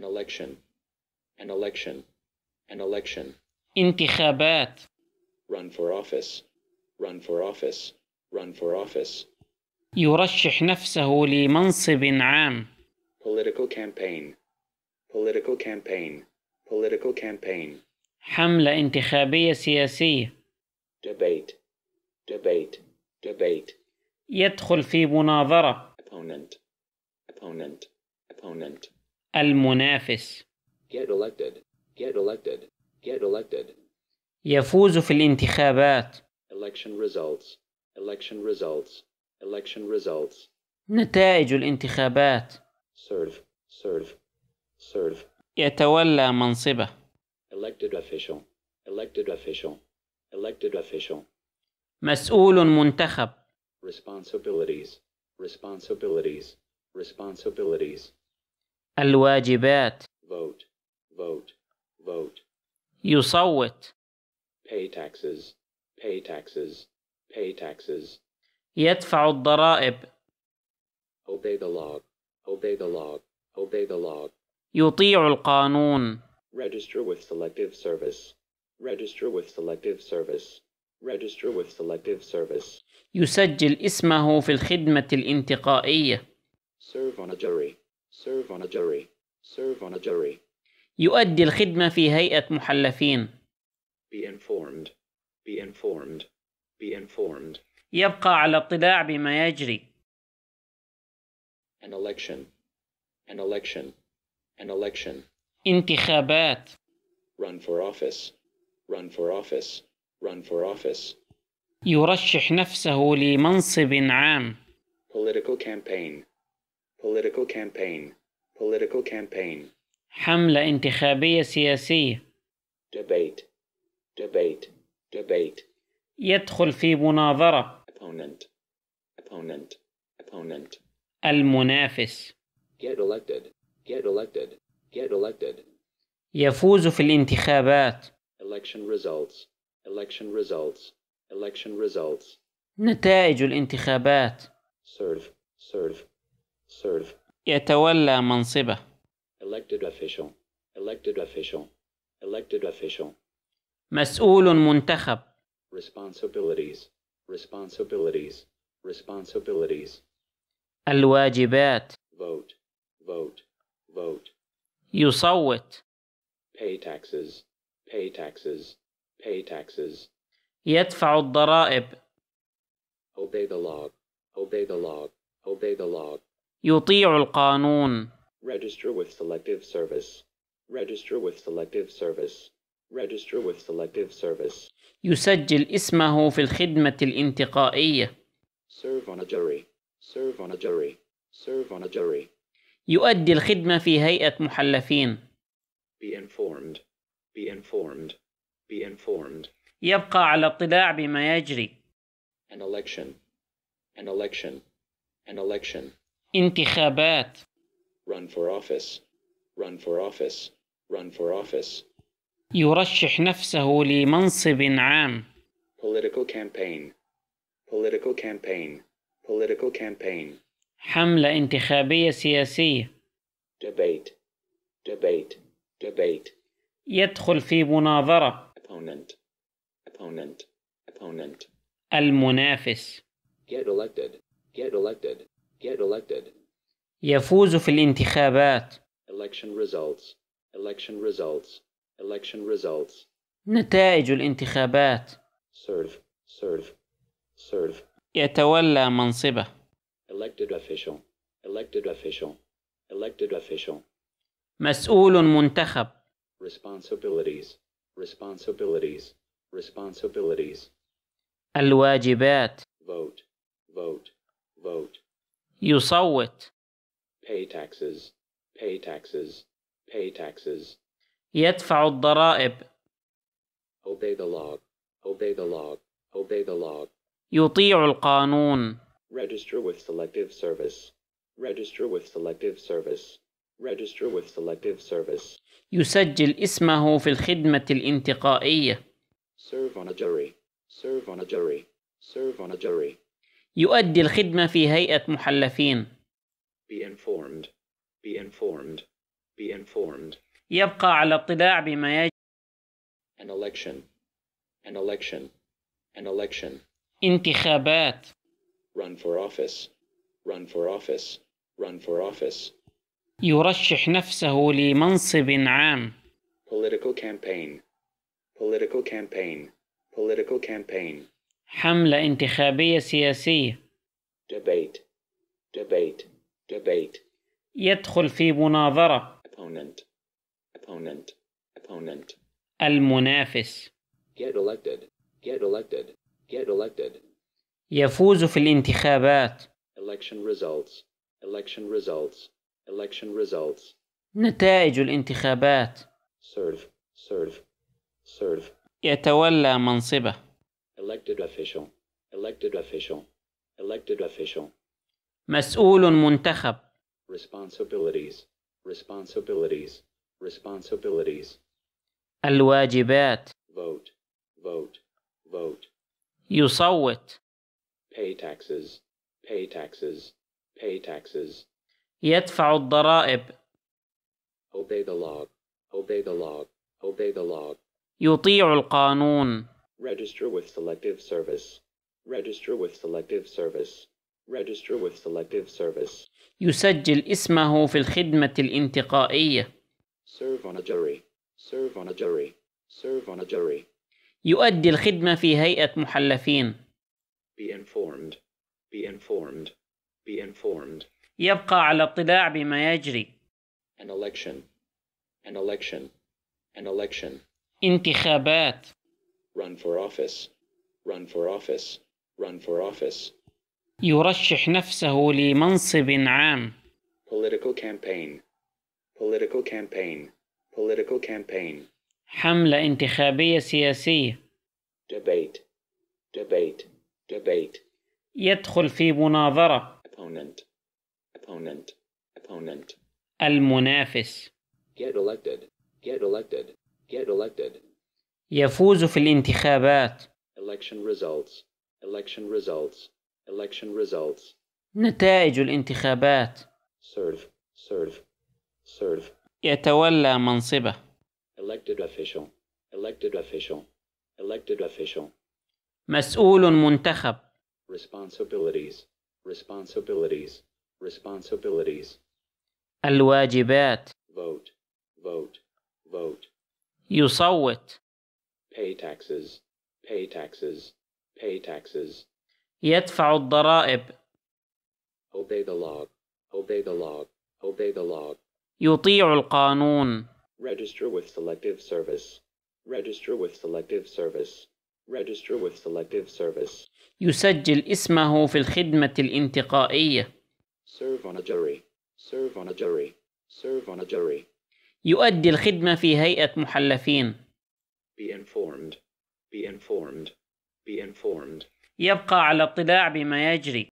an election an election an election انتخابات run for office run for office run for office يرشح نفسه لمنصب عام political campaign political campaign political campaign حملة انتخابية سياسية debate debate debate يدخل في مناظرة opponent opponent opponent المنافس get elected get elected get elected يفوز في الانتخابات election results election results election results نتائج الانتخابات serve serve serve يتولى منصبه elected official elected official elected official مسؤول منتخب responsibilities responsibilities responsibilities الواجبات vote vote vote يصوت pay taxes pay taxes pay taxes يدفع الضرائب obey the law obey the law obey the law يطيع القانون register with selective service register with selective service register with selective service يسجل اسمه في الخدمة الانتقائية serve on a jury Serve on a jury. Serve on a jury. يؤدي الخدمة في هيئة محلفين. Be informed. Be informed. Be informed. يبقى على اطلاع بما يجري. An election. An election. An election. انتخابات. Run for office. Run for office. Run for office. يرشح نفسه لمنصب عام. Political campaign. political campaign political campaign حملة انتخابية سياسية debate debate debate يدخل في مناظرة opponent opponent opponent المنافس get elected get elected get elected يفوز في الانتخابات election results election results election results نتائج الانتخابات serve serve serve يتولى منصبه elected official elected official elected official مسؤول منتخب responsibilities responsibilities responsibilities الواجبات vote vote vote يصوت pay taxes pay taxes pay taxes يدفع الضرائب obey the law obey the law obey the law يطيع القانون Register with selective service. Register with selective service. Register with selective service. يسجل اسمه في الخدمة الانتقائية. Serve on a jury. Serve on a jury. Serve on a jury. يؤدي الخدمة في هيئة محلفين. Be informed. Be informed. Be informed. يبقى على اطلاع بما يجري. An election. An election. An election. انتخابات run for office run for office run for office يرشح نفسه لمنصب عام political campaign political campaign political campaign حملة انتخابية سياسية debate debate debate يدخل في مناظرة opponent opponent opponent المنافس get elected get elected Get elected. يفوز في الانتخابات. Election results. Election results. Election results. نتائج الانتخابات. Serve. Serve. Serve. يتولى منصبه. Elected official. Elected official. Elected official. مسؤول منتخب. Responsibilities. Responsibilities. Responsibilities. الواجبات. Vote. Vote. Vote. يصوت pay taxes pay taxes pay taxes يدفع الضرائب obey the law obey the law obey the law يطيع القانون register with selective service register with selective service register with selective service يسجل اسمه في الخدمة الانتقائية serve on a jury serve on a jury serve on a jury يؤدي الخدمة في هيئة محلفين. Be informed. Be informed. Be informed. يبقى على اطلاع بما يجب. An election. An election. An election. انتخابات. Run for office. Run for office. Run for office. يرشح نفسه لمنصب عام. Political campaign. Political campaign. Political campaign. حملة انتخابية سياسية debate debate debate يدخل في مناظرة opponent opponent opponent المنافس get elected get elected get elected يفوز في الانتخابات election results election results election results نتائج الانتخابات serve serve serve يتولى منصبه elected official elected official elected official مسؤول منتخب responsibilities responsibilities responsibilities الواجبات vote vote vote يصوت pay taxes pay taxes pay taxes يدفع الضرائب obey the law obey the law obey the law يطيع القانون Register with Selective Service. Register with Selective Service. Register with Selective Service. يسجل اسمه في الخدمة الانتقائية. Serve on a jury. Serve on a jury. Serve on a jury. يؤدي الخدمة في هيئة محلفين. Be informed. Be informed. Be informed. يبقى على اطلاع بما يجري. An election. An election. An election. انتخابات. run for office run for office run for office يرشح نفسه لمنصب عام political campaign political campaign political campaign حملة انتخابية سياسية debate debate debate يدخل في مناظرة opponent opponent opponent المنافس get elected get elected get elected يفوز في الانتخابات election results election results election results نتائج الانتخابات serve serve serve يتولى منصبه elected official elected official elected official مسؤول منتخب responsibilities responsibilities responsibilities الواجبات vote vote vote يصوت pay taxes, pay taxes, pay taxes. يدفع الضرائب. Obey the law, obey the law, obey the law. يطيع القانون. Register with selective service. Register with selective service. Register with selective service. يسجل اسمه في الخدمة الانتقائية. Serve on a jury. Serve on a jury. Serve on a jury. يؤدي الخدمة في هيئة محلفين. be informed be informed be informed يبقى على اطلاع بما يجري